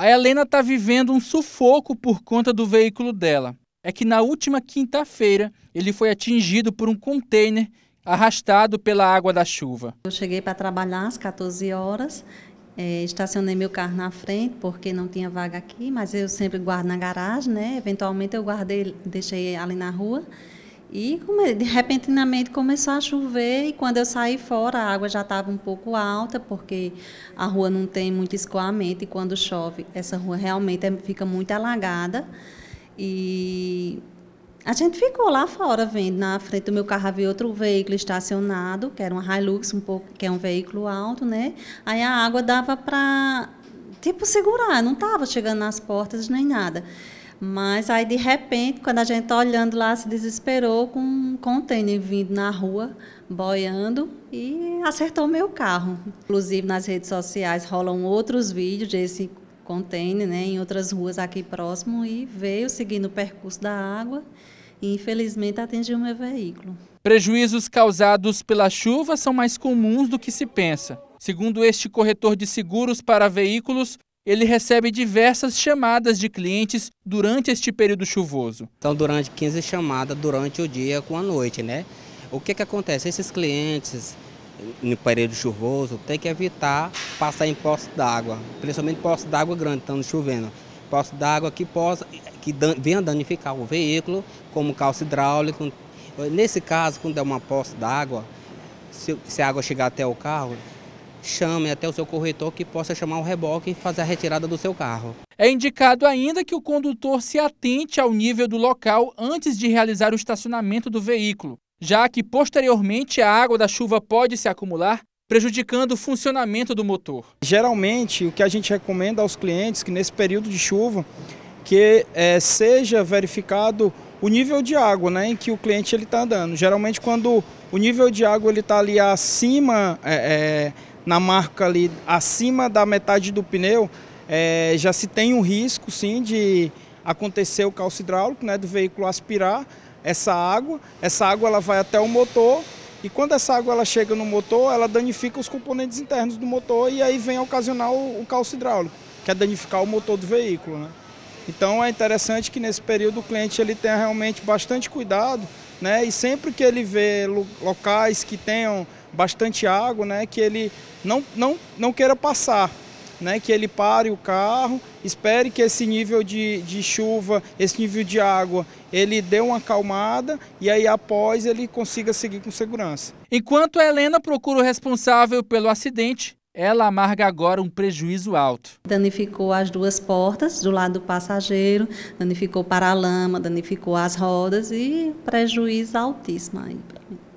A Helena está vivendo um sufoco por conta do veículo dela. É que na última quinta-feira ele foi atingido por um container arrastado pela água da chuva. Eu cheguei para trabalhar às 14 horas, é, estacionei meu carro na frente porque não tinha vaga aqui, mas eu sempre guardo na garagem, né? Eventualmente eu guardei, deixei ali na rua. E de repentinamente começou a chover e quando eu saí fora a água já estava um pouco alta, porque a rua não tem muito escoamento e quando chove essa rua realmente é, fica muito alagada. E a gente ficou lá fora vendo, na frente do meu carro havia outro veículo estacionado, que era um Hilux, um pouco, que é um veículo alto, né? Aí a água dava para tipo segurar, não estava chegando nas portas nem nada. Mas aí, de repente, quando a gente está olhando lá, se desesperou com um contêiner vindo na rua, boiando, e acertou meu carro. Inclusive, nas redes sociais rolam outros vídeos desse contêiner, né, em outras ruas aqui próximo, e veio seguindo o percurso da água e, infelizmente, atingiu meu veículo. Prejuízos causados pela chuva são mais comuns do que se pensa. Segundo este corretor de seguros para veículos, ele recebe diversas chamadas de clientes durante este período chuvoso. São então, durante 15 chamadas durante o dia com a noite, né? O que, que acontece? Esses clientes, no período chuvoso, tem que evitar passar em poços d'água, principalmente poços d'água grande, estando chovendo. Poços d'água que, possa, que dan, venha danificar o veículo, como calço hidráulico. Nesse caso, quando é uma poça d'água, se, se a água chegar até o carro, chame até o seu corretor que possa chamar o reboque e fazer a retirada do seu carro. É indicado ainda que o condutor se atente ao nível do local antes de realizar o estacionamento do veículo, já que posteriormente a água da chuva pode se acumular, prejudicando o funcionamento do motor. Geralmente, o que a gente recomenda aos clientes é que nesse período de chuva que é, seja verificado o nível de água né, em que o cliente está andando. Geralmente, quando o nível de água está ali acima é, é, na marca ali acima da metade do pneu, é, já se tem um risco sim de acontecer o calço hidráulico, né, do veículo aspirar essa água, essa água ela vai até o motor e quando essa água ela chega no motor, ela danifica os componentes internos do motor e aí vem a ocasionar o, o calço hidráulico, que é danificar o motor do veículo. Né? Então é interessante que nesse período o cliente ele tenha realmente bastante cuidado né? e sempre que ele vê locais que tenham bastante água, né, que ele não, não, não queira passar, né, que ele pare o carro, espere que esse nível de, de chuva, esse nível de água, ele dê uma acalmada e aí após ele consiga seguir com segurança. Enquanto a Helena procura o responsável pelo acidente, ela amarga agora um prejuízo alto. Danificou as duas portas do lado do passageiro, danificou o paralama, danificou as rodas e prejuízo altíssimo aí para mim.